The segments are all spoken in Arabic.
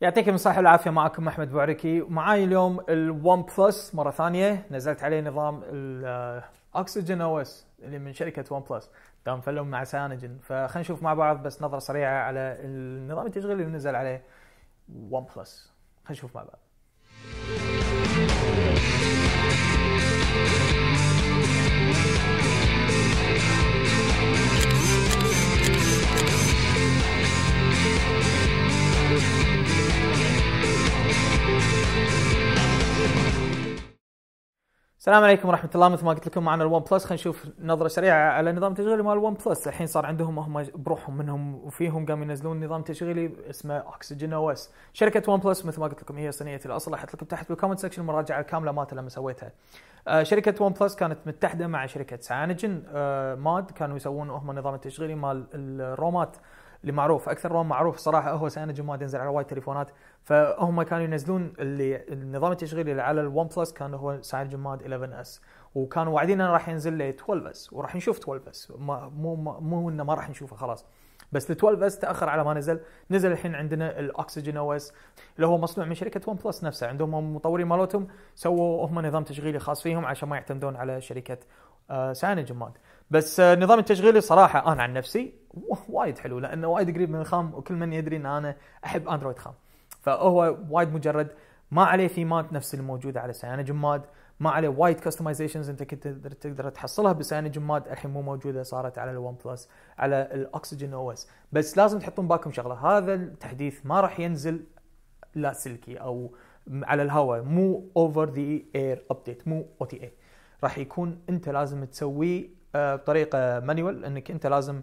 يعطيكم الصحة والعافية معكم أحمد بوعركي ومعاي اليوم الون بلس مرة ثانية نزلت عليه نظام الاكسجين او اس اللي من شركة ون بلس دام فلوا مع سيانجن فخلينا نشوف مع بعض بس نظرة سريعة على النظام التشغيلي اللي نزل عليه ون بلس خلينا نشوف مع بعض السلام عليكم ورحمه الله مثل ما قلت لكم معنا الون بلس خلينا نشوف نظره سريعه على النظام التشغيلي مال الون بلس الحين صار عندهم هم بروحهم منهم وفيهم قاموا ينزلون نظام تشغيلي اسمه اوكسجين او اس شركه ون بلس مثل ما قلت لكم هي صينيه الاصل راح لكم تحت بالكومنت سكشن المراجعه الكامله مالته لما سويتها آه، شركه ون بلس كانت متحده مع شركه سانجن آه، ماد كانوا يسوون هم نظام التشغيلي مال الرومات اللي معروف اكثر رام معروف صراحه هو سنه ما ينزل على وايد تليفونات فهم كانوا ينزلون اللي النظام التشغيلي اللي على الون بلس كان هو سنه جماد 11 اس وكانوا واعدين انه راح ينزل ل 12 اس وراح نشوف 12 اس مو مو انه ما راح نشوفه خلاص بس ال 12 اس تاخر على ما نزل نزل الحين عندنا الاكسجين او اس اللي هو مصنوع من شركه ون بلس نفسها عندهم المطورين مالتهم سووا هم نظام تشغيلي خاص فيهم عشان ما يعتمدون على شركه آه، ساينج ماد بس آه، نظام التشغيلي صراحه انا عن نفسي وايد حلو لانه وايد قريب من الخام وكل من يدري ان انا احب اندرويد خام فهو وايد مجرد ما عليه ثيمات نفس الموجوده على سيانا جماد ما عليه وايد كستمايزيشنز انت كنت تقدر, تقدر تحصلها بسيانا جماد الحين مو موجوده صارت على الون بلس على الاكسجين او اس بس لازم تحطون بالكم شغله هذا التحديث ما راح ينزل لاسلكي او على الهواء مو اوفر ذا اير ابديت مو او تي اي راح يكون انت لازم تسويه آه، بطريقه مانيوال انك انت لازم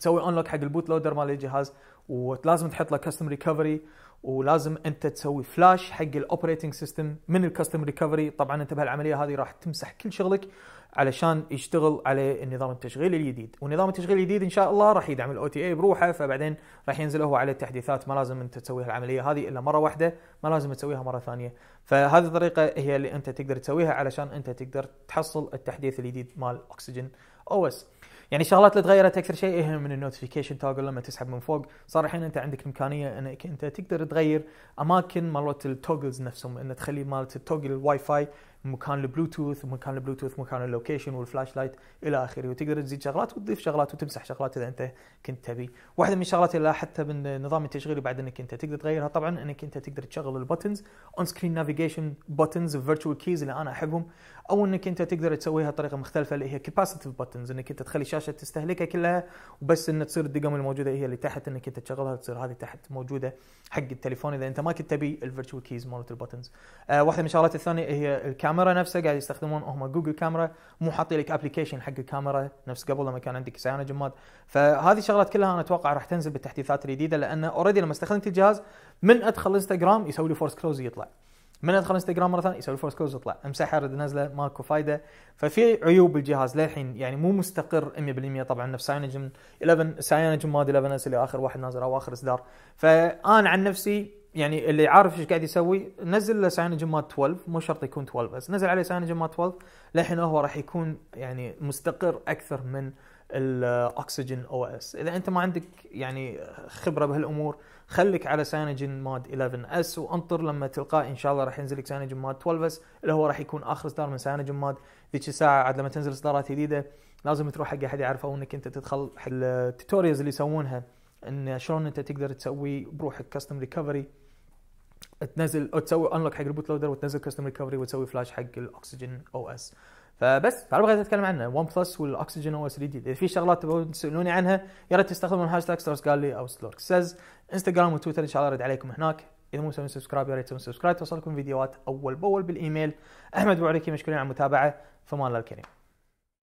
تسوي انلوك حق البوت لودر مال الجهاز ولازم تحط له كاستم ريكفري ولازم انت تسوي فلاش حق الاوبريتنج سيستم من الكاستم ريكفري طبعا انت بهالعمليه هذه راح تمسح كل شغلك علشان يشتغل على النظام التشغيلي الجديد ونظام التشغيل الجديد ان شاء الله راح يدعم الاو تي اي بروحه فبعدين راح ينزل هو على التحديثات ما لازم انت تسوي العمليه هذه الا مره واحده ما لازم تسويها مره ثانيه فهذه الطريقه هي اللي انت تقدر تسويها علشان انت تقدر تحصل التحديث الجديد مال اوكسجين او اس يعني شغلات اللي تغيرت اكثر شيء هي إيه من النوتيفيكيشن توجل لما تسحب من فوق صار الحين انت عندك امكانيه انك انت تقدر تغير اماكن مالت التوجلز نفسهم ان تخلي مالت التوجل الواي فاي مكان البلوتوث ومكان البلوتوث مكان اللوكيشن والفلاش لايت الى اخره وتقدر تزيد شغلات وتضيف شغلات وتمسح شغلات اذا انت كنت تبي واحده من الشغلات اللي لاحظتها من نظام التشغيل بعد انك انت تقدر تغيرها طبعا انك انت تقدر تشغل البوتنز اون سكرين نافيجيشن بوتنز فيرتشوال كيز اللي انا احبهم او انك انت تقدر تسويها بطريقه مختلفه اللي هي كاباسيتيف بوتنز انك انت تخلي الشاشه تستهلكها كلها وبس ان تصير الدقم الموجوده هي اللي تحت انك انت تشغلها تصير هذه تحت موجوده حق التليفون اذا انت ما كنت تبي الفيرتشوال كيز مالت البوتنز آه واحده من الشغلات الثانيه هي الكاميرا الكاميرا نفسها قاعد يستخدمون هم جوجل كاميرا مو حاطين لك ابلكيشن حق الكاميرا نفس قبل لما كان عندك سيانه جماد فهذه الشغلات كلها انا اتوقع راح تنزل بالتحديثات الجديده لان اوريدي لما استخدمت الجهاز من ادخل انستغرام يسوي لي فورس كلوز يطلع من ادخل انستغرام مره ثانيه يسوي فورس كلوز يطلع امسحها رد نزله ماكو فايده ففي عيوب الجهاز للحين يعني مو مستقر 100% طبعا نفس ساينج 11 ساينج ماد 11 اللي اخر واحد نازل او اخر اصدار فانا عن نفسي يعني اللي عارف ايش قاعد يسوي نزل له ساينجن مال 12 مو شرط يكون 12 بس نزل عليه ساينجن مال 12 للحين هو راح يكون يعني مستقر اكثر من الاكسجين او اس اذا انت ما عندك يعني خبره بهالامور خليك على ساينجن ماد 11 اس وانطر لما تلقى ان شاء الله راح ينزل لك ساينجن ماد 12 اس اللي هو راح يكون اخر اصدار من ساينجن ماد ذيك الساعه عاد لما تنزل اصدارات جديده لازم تروح حق احد يعرفه وانك انت تدخل حق التوتوريالز اللي يسوونها ان شلون انت تقدر تسوي بروحك كاستم ريكفري تنزل او تسوي انلوك حق البوت لودر وتنزل كاستم ريكفري وتسوي فلاش حق الاكسجين او اس فبس تعالوا بغيت اتكلم عنه ون بلس والاكسجين او اس جديد اذا في شغلات تبون تسالوني عنها يا ريت تستخدمون هاشتاج ستارز قال لي او ستارك سز انستغرام وتويتر ان شاء الله ارد عليكم هناك اذا مو مسويين سبسكرايب يا ريت تسوون سبسكرايب توصلكم فيديوهات اول باول بالايميل احمد بوعريكي مشكورين على المتابعه فمان الله الكريم